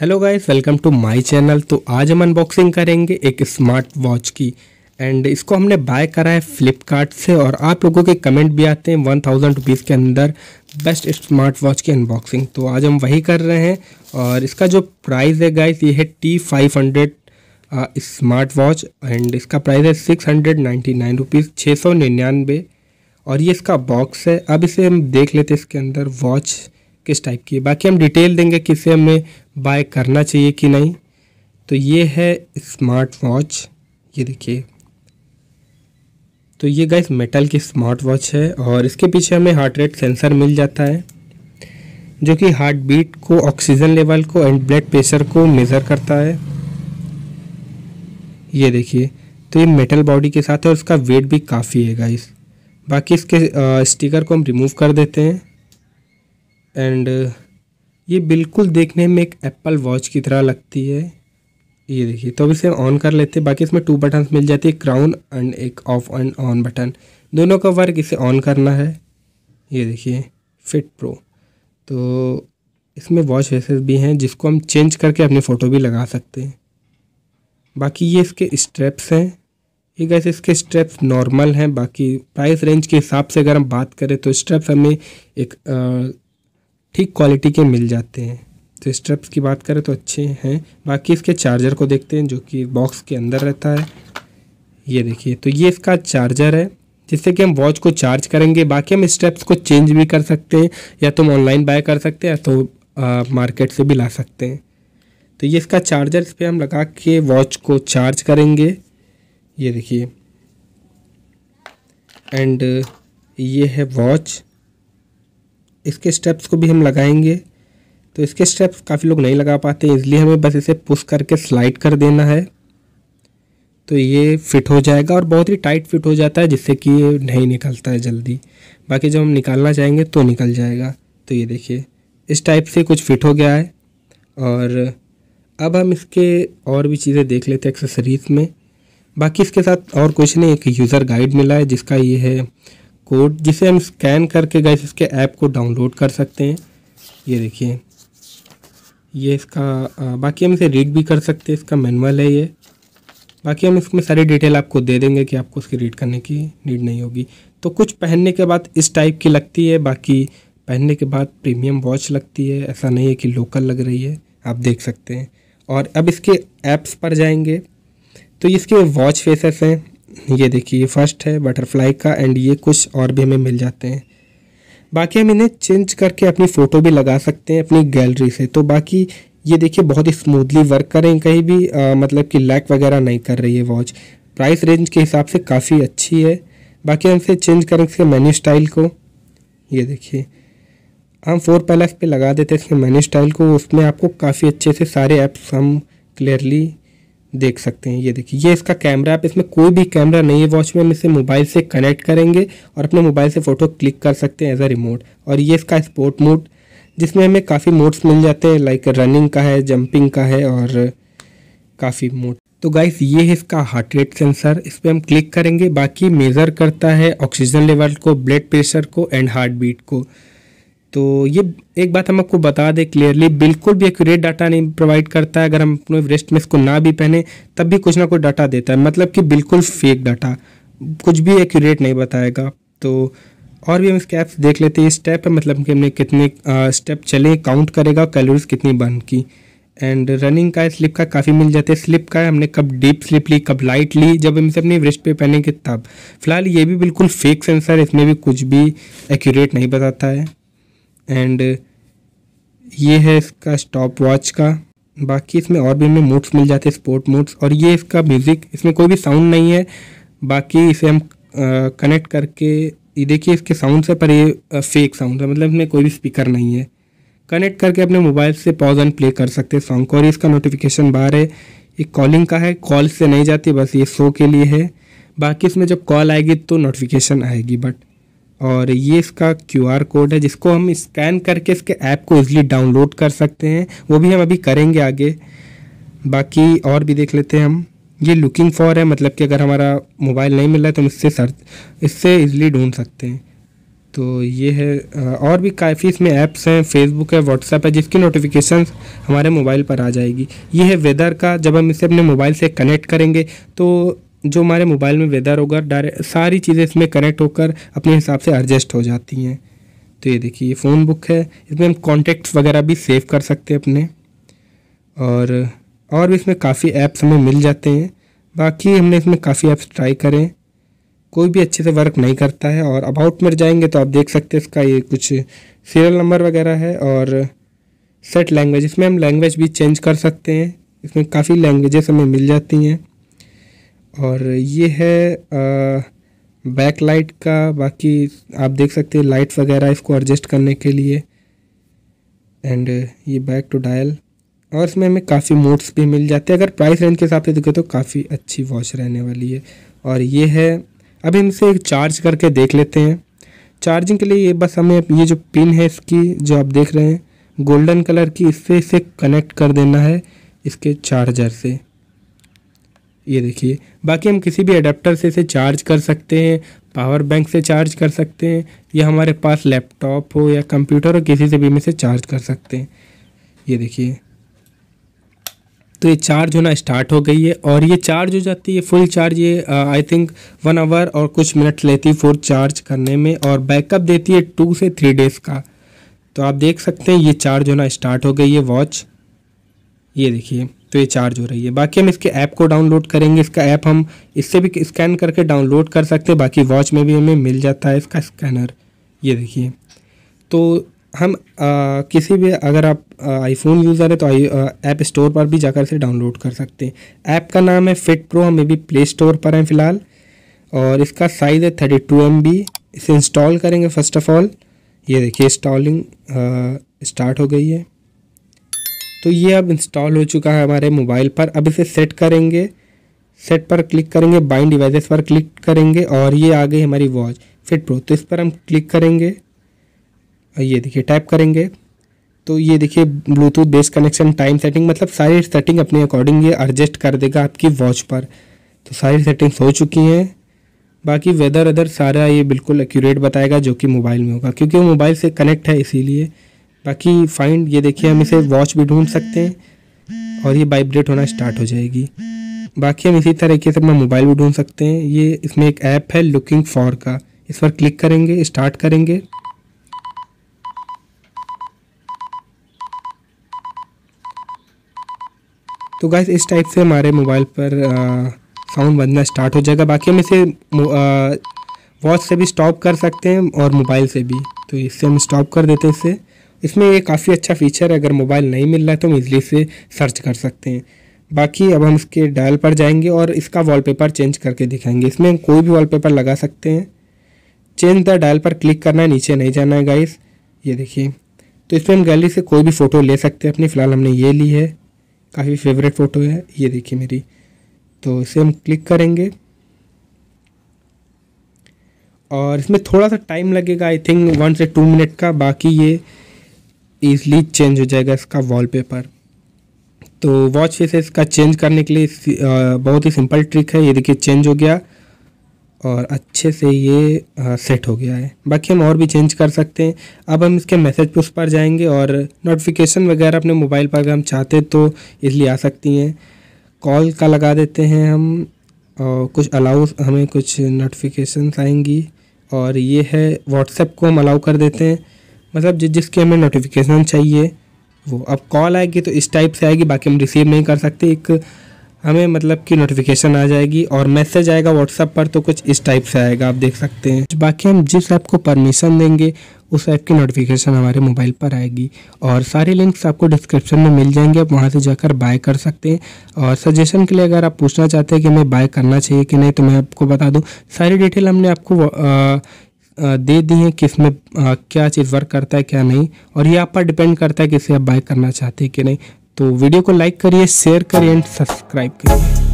hello guys welcome to my channel तो आज हम अनबॉक्सिंग करेंगे एक स्मार्ट वॉच की एंड इसको हमने बाय करा है फ्लिपकार्ट से और आप लोगों के कमेंट भी आते हैं वन थाउजेंड रुपीज़ के अंदर बेस्ट स्मार्ट वॉच की अनबॉक्सिंग तो आज हम वही कर रहे हैं और इसका जो प्राइस है गाइस ये है T five hundred smart watch and इसका प्राइस है six hundred ninety nine rupees छः सौ निन्यानवे और ये इसका बॉक्स है अब इसे हम देख लेते हैं इसके अंदर वॉच किस टाइप की है बाकी हम डिटेल देंगे किसे हमें बाय करना चाहिए कि नहीं तो ये है स्मार्ट वॉच ये देखिए तो ये गाइस मेटल की स्मार्ट वॉच है और इसके पीछे हमें हार्ट रेट सेंसर मिल जाता है जो कि हार्ट बीट को ऑक्सीजन लेवल को एंड ब्लड प्रेशर को मेज़र करता है ये देखिए तो ये मेटल बॉडी के साथ है और इसका वेट भी काफ़ी है गाइस बाकी इसके स्टिकर को हम रिमूव कर देते हैं एंड ये बिल्कुल देखने में एक एप्पल वॉच की तरह लगती है ये देखिए तो अब इसे ऑन कर लेते हैं बाकी इसमें टू बटन मिल जाते हैं क्राउन एंड एक ऑफ एंड ऑन बटन दोनों का वर्क इसे ऑन करना है ये देखिए फिट प्रो तो इसमें वॉच फेसेस भी हैं जिसको हम चेंज करके अपनी फ़ोटो भी लगा सकते हैं बाकी ये इसके स्ट्रेप्स हैं ये कैसे इसके स्ट्रेप्स नॉर्मल हैं बाकी प्राइस रेंज के हिसाब से अगर हम बात करें तो स्ट्रेप्स हमें एक आ, ठीक क्वालिटी के मिल जाते हैं तो स्ट्रप्स की बात करें तो अच्छे हैं बाकी इसके चार्जर को देखते हैं जो कि बॉक्स के अंदर रहता है ये देखिए तो ये इसका चार्जर है जिससे कि हम वॉच को चार्ज करेंगे बाकी हम स्टेप्स को चेंज भी कर सकते हैं या तो हम ऑनलाइन बाय कर सकते हैं या तो आ, मार्केट से भी ला सकते हैं तो ये इसका चार्जर इस पर हम लगा के वॉच को चार्ज करेंगे ये देखिए एंड ये है वॉच इसके स्टेप्स को भी हम लगाएंगे तो इसके स्टेप्स काफ़ी लोग नहीं लगा पाते इसलिए हमें बस इसे पुश करके स्लाइड कर देना है तो ये फिट हो जाएगा और बहुत ही टाइट फिट हो जाता है जिससे कि ये नहीं निकलता है जल्दी बाकी जब हम निकालना चाहेंगे तो निकल जाएगा तो ये देखिए इस टाइप से कुछ फिट हो गया है और अब हम इसके और भी चीज़ें देख लेते हैं एक्सेसरीज़ में बाकी इसके साथ और कुछ नहीं एक यूज़र गाइड मिला है जिसका ये है कोड जिसे हम स्कैन करके गए इसके ऐप को डाउनलोड कर सकते हैं ये देखिए ये इसका आ, बाकी हम इसे रीड भी कर सकते हैं इसका मैनुअल है ये बाकी हम इसमें सारी डिटेल आपको दे देंगे कि आपको उसकी रीड करने की नीड नहीं होगी तो कुछ पहनने के बाद इस टाइप की लगती है बाकी पहनने के बाद प्रीमियम वॉच लगती है ऐसा नहीं है कि लोकल लग रही है आप देख सकते हैं और अब इसके ऐप्स पर जाएंगे तो इसके वॉच फेसेस हैं ये देखिए ये फर्स्ट है बटरफ्लाई का एंड ये कुछ और भी हमें मिल जाते हैं बाकी हम इन्हें चेंज करके अपनी फ़ोटो भी लगा सकते हैं अपनी गैलरी से तो बाकी ये देखिए बहुत ही स्मूथली वर्क करें कहीं भी आ, मतलब कि लैक वगैरह नहीं कर रही है वॉच प्राइस रेंज के हिसाब से काफ़ी अच्छी है बाकी हम इसे चेंज करें इसके मेन्यू स्टाइल को ये देखिए हम फोर पैलेस पे लगा देते हैं इसके मेन्यू स्टाइल को उसमें आपको काफ़ी अच्छे से सारे ऐप्स हम क्लियरली देख सकते हैं ये देखिए ये इसका कैमरा आप इसमें कोई भी कैमरा नहीं है वॉच में हम इसे मोबाइल से कनेक्ट करेंगे और अपने मोबाइल से फ़ोटो क्लिक कर सकते हैं एज अ रिमोट और ये इसका स्पोर्ट मोड जिसमें हमें काफ़ी मोड्स मिल जाते हैं लाइक रनिंग का है जंपिंग का है और काफ़ी मोड तो गाइस ये है इसका हार्ट रेट सेंसर इस पर हम क्लिक करेंगे बाकी मेज़र करता है ऑक्सीजन लेवल को ब्लड प्रेशर को एंड हार्ट बीट को तो ये एक बात हम आपको बता दें क्लियरली बिल्कुल भी एक्यूरेट डाटा नहीं प्रोवाइड करता है अगर हम अपने रेस्ट में इसको ना भी पहने तब भी कुछ ना कुछ डाटा देता है मतलब कि बिल्कुल फेक डाटा कुछ भी एक्यूरेट नहीं बताएगा तो और भी हम इसके ऐप्स देख लेते हैं स्टेप है मतलब कि हमने कितने स्टेप चले काउंट करेगा कैलोरीज कितनी बर्न की एंड रनिंग का स्लिप का काफ़ी मिल जाते हैं स्लिप का है हमने कब डीप स्लिप ली कब लाइट ली जब हम इसे अपने वेस्ट पे के तब फिलहाल ये भी बिल्कुल फेक सेंसर है इसमें भी कुछ भी एक्यूरेट नहीं बताता है एंड uh, ये है इसका स्टॉप वॉच का बाकी इसमें और भी हमें मूड्स मिल जाते हैं स्पोर्ट मूड्स और ये इसका म्यूज़िक इसमें कोई भी साउंड नहीं है बाकी इसे हम कनेक्ट uh, करके ये देखिए इसके साउंड से पर ये फेक साउंड है मतलब इसमें कोई भी स्पीकर नहीं है कनेक्ट करके अपने मोबाइल से पॉज एंड प्ले कर सकते हैं सॉन्ग को और इसका नोटिफिकेशन बाहर है ये कॉलिंग का है कॉल से नहीं जाती बस ये शो के लिए है बाकी इसमें जब कॉल आएगी तो नोटिफिकेशन आएगी बट और ये इसका क्यू आर कोड है जिसको हम स्कैन करके इसके ऐप को ईज़िली डाउनलोड कर सकते हैं वो भी हम अभी करेंगे आगे बाकी और भी देख लेते हैं हम ये लुकिंग फॉर है मतलब कि अगर हमारा मोबाइल नहीं मिल रहा है तो हम इससे सर्च इससे ईज़िली ढूंढ सकते हैं तो ये है और भी काफ़ी इसमें ऐप्स हैं फेसबुक है व्हाट्सएप है जिसकी नोटिफिकेशन हमारे मोबाइल पर आ जाएगी ये है वेदर का जब हम इसे अपने मोबाइल से कनेक्ट करेंगे तो जो हमारे मोबाइल में वेदर होगा डायरेक्ट सारी चीज़ें इसमें कनेक्ट होकर अपने हिसाब से एडजस्ट हो जाती हैं तो ये देखिए ये फ़ोन बुक है इसमें हम कॉन्टेक्ट वगैरह भी सेव कर सकते हैं अपने और और भी इसमें काफ़ी ऐप्स हमें मिल जाते हैं बाकी हमने इसमें काफ़ी ऐप्स ट्राई करें कोई भी अच्छे से वर्क नहीं करता है और अबाउट में जाएंगे तो आप देख सकते हैं इसका ये कुछ सीरियल नंबर वगैरह है और सेट लैंग्वेज इसमें हम लैंग्वेज भी चेंज कर सकते हैं इसमें काफ़ी लैंग्वेजेस हमें मिल जाती हैं और ये है बैक लाइट का बाकी आप देख सकते हैं लाइट्स वगैरह इसको एडजस्ट करने के लिए एंड ये बैक टू डायल और इसमें हमें काफ़ी मोड्स भी मिल जाते हैं अगर प्राइस रेंज के हिसाब से देखें तो काफ़ी अच्छी वॉच रहने वाली है और ये है अब इनसे चार्ज करके देख लेते हैं चार्जिंग के लिए ये बस हमें ये जो पिन है इसकी जो आप देख रहे हैं गोल्डन कलर की इससे इसे कनेक्ट कर देना है इसके चार्जर से ये देखिए बाकी हम किसी भी अडेप्टर से इसे चार्ज कर सकते हैं पावर बैंक से चार्ज कर सकते हैं या हमारे पास लैपटॉप हो या कंप्यूटर हो किसी से भी में से चार्ज कर सकते हैं ये देखिए तो ये चार्ज होना स्टार्ट हो गई है और ये चार्ज हो जाती है फुल चार्ज ये आई थिंक वन आवर और कुछ मिनट लेती है फुल चार्ज करने में और बैकअप देती है टू से थ्री डेज़ का तो आप देख सकते हैं ये चार्ज होना स्टार्ट हो गई है वॉच ये देखिए तो ये चार्ज हो रही है बाकी हम इसके ऐप को डाउनलोड करेंगे इसका ऐप हम इससे भी स्कैन करके डाउनलोड कर सकते हैं बाकी वॉच में भी हमें मिल जाता है इसका स्कैनर ये देखिए तो हम आ, किसी भी अगर आप आईफोन यूज़र है तो आई ऐप स्टोर पर भी जाकर इसे डाउनलोड कर सकते हैं ऐप का नाम है फिट प्रो हम भी प्ले स्टोर पर हैं फ़िलहाल और इसका साइज़ है थर्टी टू एम बी इसे इंस्टॉल करेंगे फ़र्स्ट ऑफ़ ऑल ये देखिए इंस्टॉलिंग स्टार्ट हो गई है तो ये अब इंस्टॉल हो चुका है हमारे मोबाइल पर अब इसे सेट करेंगे सेट पर क्लिक करेंगे बाइंड डिवाइसेस पर क्लिक करेंगे और ये आ गई हमारी वॉच फिट प्रो तो इस पर हम क्लिक करेंगे और ये देखिए टाइप करेंगे तो ये देखिए Bluetooth base connection time setting मतलब सारी सेटिंग अपने अकॉर्डिंग ये एडजस्ट कर देगा आपकी वॉच पर तो सारी सेटिंग्स हो चुकी हैं बाकी वेदर अदर सारा ये बिल्कुल एक्यूरेट बताएगा जो कि मोबाइल में होगा क्योंकि वो मोबाइल से कनेक्ट है इसीलिए बाकी फाइंड ये देखिए हम इसे वॉच भी ढूंढ सकते हैं और ये वाइब्रेट होना स्टार्ट हो जाएगी बाकी हम इसी तरीके से अपना मोबाइल भी ढूंढ सकते हैं ये इसमें एक ऐप है लुकिंग फॉर का इस पर क्लिक करेंगे स्टार्ट करेंगे तो गैस इस टाइप से हमारे मोबाइल पर साउंड बनना स्टार्ट हो जाएगा बाकी हम इसे वॉच से भी स्टॉप कर सकते हैं और मोबाइल से भी तो इससे हम स्टॉप कर देते हैं इसे इसमें ये काफ़ी अच्छा फीचर है अगर मोबाइल नहीं मिल रहा है तो हम इजली से सर्च कर सकते हैं बाकी अब हम इसके डायल पर जाएंगे और इसका वॉलपेपर चेंज करके दिखाएंगे इसमें हम कोई भी वॉलपेपर लगा सकते हैं चेंज द डायल पर क्लिक करना है नीचे नहीं जाना है गाइस ये देखिए तो इसमें हम गैलरी से कोई भी फ़ोटो ले सकते हैं अपनी फ़िलहाल हमने ये ली है काफ़ी फेवरेट फ़ोटो है ये देखिए मेरी तो इसे हम क्लिक करेंगे और इसमें थोड़ा सा टाइम लगेगा आई थिंक वन से टू मिनट का बाकी ये ईज़िली चेंज हो जाएगा इसका वॉलपेपर तो वॉच फेस इसका चेंज करने के लिए बहुत ही सिंपल ट्रिक है ये देखिए चेंज हो गया और अच्छे से ये आ, सेट हो गया है बाकी हम और भी चेंज कर सकते हैं अब हम इसके मैसेज पुस्ट पर जाएंगे और नोटिफिकेशन वगैरह अपने मोबाइल पर अगर हम चाहते तो इसलिए आ सकती हैं कॉल का लगा देते हैं हम और कुछ अलाउ हमें कुछ नोटिफिकेशंस आएंगी और ये है व्हाट्सएप को हम अलाउ कर देते हैं मतलब जिस जिसकी हमें नोटिफिकेशन चाहिए वो अब कॉल आएगी तो इस टाइप से आएगी बाकी हम रिसीव नहीं कर सकते एक हमें मतलब कि नोटिफिकेशन आ जाएगी और मैसेज आएगा व्हाट्सअप पर तो कुछ इस टाइप से आएगा आप देख सकते हैं बाकी हम जिस ऐप को परमिशन देंगे उस ऐप की नोटिफिकेशन हमारे मोबाइल पर आएगी और सारे लिंक्स आपको डिस्क्रिप्शन में मिल जाएंगे आप वहाँ से जाकर बाय कर सकते हैं और सजेशन के लिए अगर आप पूछना चाहते हैं कि हमें बाय करना चाहिए कि नहीं तो मैं आपको बता दूँ सारी डिटेल हमने आपको आ, दे दी हैं किस में क्या चीज़ वर्क करता है क्या नहीं और ये आप पर डिपेंड करता है कि इसे आप बाय करना चाहते हैं कि नहीं तो वीडियो को लाइक करिए शेयर करिए एंड सब्सक्राइब करिए